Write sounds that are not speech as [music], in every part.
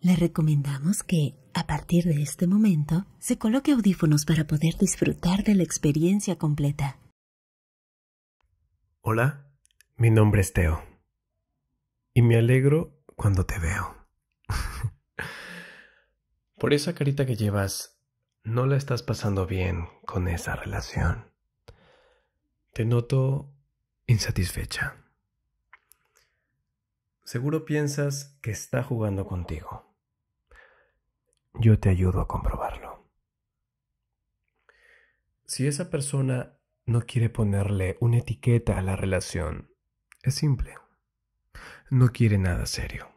Le recomendamos que, a partir de este momento, se coloque audífonos para poder disfrutar de la experiencia completa. Hola, mi nombre es Teo. Y me alegro cuando te veo. [laughs] Por esa carita que llevas, no la estás pasando bien con esa relación. Te noto insatisfecha. Seguro piensas que está jugando contigo. Yo te ayudo a comprobarlo. Si esa persona no quiere ponerle una etiqueta a la relación, es simple. No quiere nada serio.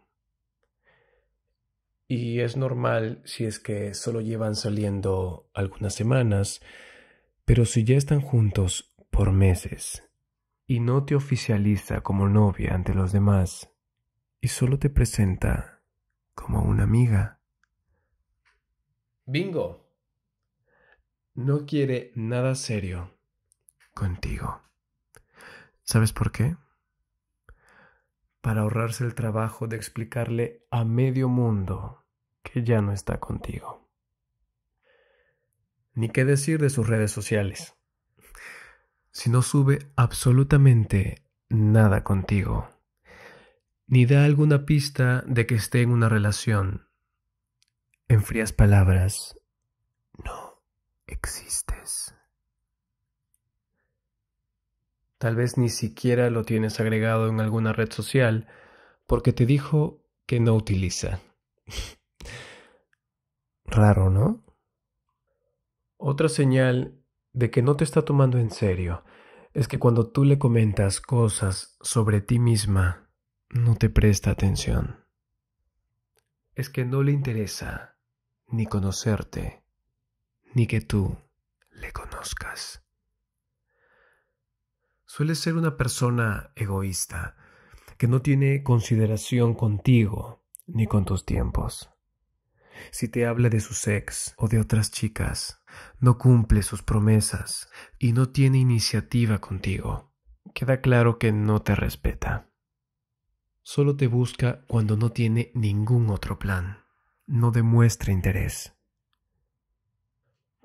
Y es normal si es que solo llevan saliendo algunas semanas, pero si ya están juntos por meses y no te oficializa como novia ante los demás y solo te presenta como una amiga. Bingo. No quiere nada serio contigo. ¿Sabes por qué? Para ahorrarse el trabajo de explicarle a medio mundo que ya no está contigo. Ni qué decir de sus redes sociales si no sube absolutamente nada contigo, ni da alguna pista de que esté en una relación. En frías palabras, no existes. Tal vez ni siquiera lo tienes agregado en alguna red social porque te dijo que no utiliza. [laughs] Raro, ¿no? Otra señal de que no te está tomando en serio es que cuando tú le comentas cosas sobre ti misma, no te presta atención. Es que no le interesa ni conocerte, ni que tú le conozcas. Suele ser una persona egoísta, que no tiene consideración contigo ni con tus tiempos. Si te habla de su ex o de otras chicas, no cumple sus promesas y no tiene iniciativa contigo. Queda claro que no te respeta. Solo te busca cuando no tiene ningún otro plan. No demuestra interés.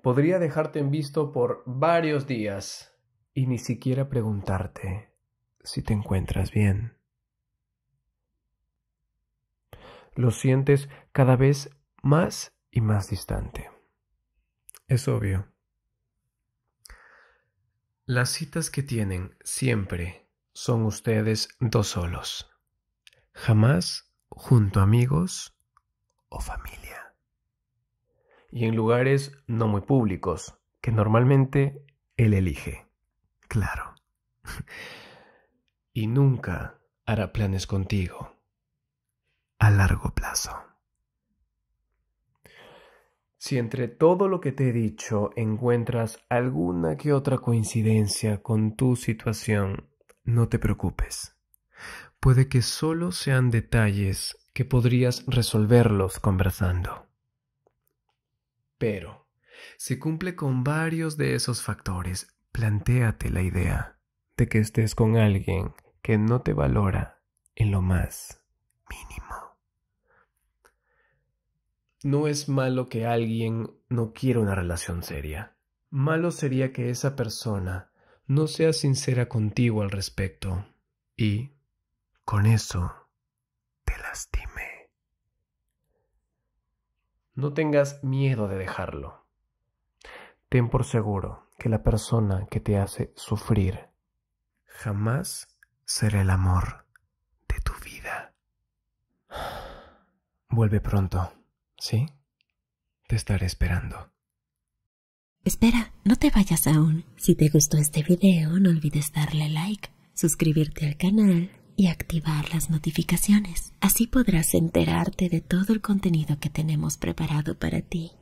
Podría dejarte en visto por varios días y ni siquiera preguntarte si te encuentras bien. Lo sientes cada vez más y más distante. Es obvio. Las citas que tienen siempre son ustedes dos solos. Jamás junto a amigos o familia. Y en lugares no muy públicos, que normalmente él elige. Claro. [laughs] y nunca hará planes contigo a largo plazo. Si entre todo lo que te he dicho encuentras alguna que otra coincidencia con tu situación, no te preocupes. Puede que solo sean detalles que podrías resolverlos conversando. Pero, si cumple con varios de esos factores, plantéate la idea de que estés con alguien que no te valora en lo más mínimo. No es malo que alguien no quiera una relación seria. Malo sería que esa persona no sea sincera contigo al respecto y, con eso, te lastime. No tengas miedo de dejarlo. Ten por seguro que la persona que te hace sufrir jamás será el amor de tu vida. Vuelve pronto. Sí, te estaré esperando. Espera, no te vayas aún. Si te gustó este video, no olvides darle like, suscribirte al canal y activar las notificaciones. Así podrás enterarte de todo el contenido que tenemos preparado para ti.